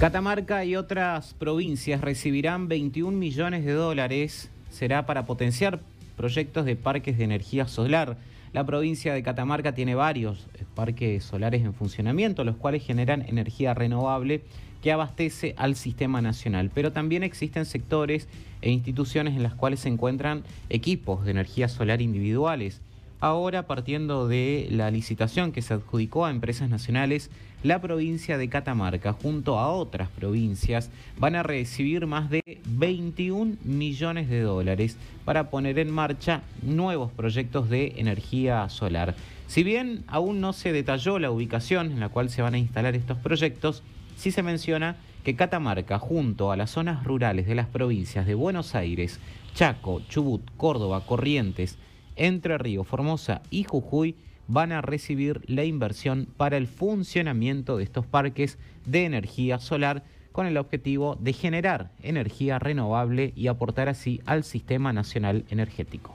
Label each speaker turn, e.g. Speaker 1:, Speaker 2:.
Speaker 1: Catamarca y otras provincias recibirán 21 millones de dólares. Será para potenciar proyectos de parques de energía solar. La provincia de Catamarca tiene varios eh, parques solares en funcionamiento, los cuales generan energía renovable que abastece al sistema nacional. Pero también existen sectores e instituciones en las cuales se encuentran equipos de energía solar individuales Ahora, partiendo de la licitación que se adjudicó a empresas nacionales, la provincia de Catamarca, junto a otras provincias, van a recibir más de 21 millones de dólares para poner en marcha nuevos proyectos de energía solar. Si bien aún no se detalló la ubicación en la cual se van a instalar estos proyectos, sí se menciona que Catamarca, junto a las zonas rurales de las provincias de Buenos Aires, Chaco, Chubut, Córdoba, Corrientes, entre Río, Formosa y Jujuy van a recibir la inversión para el funcionamiento de estos parques de energía solar con el objetivo de generar energía renovable y aportar así al Sistema Nacional Energético.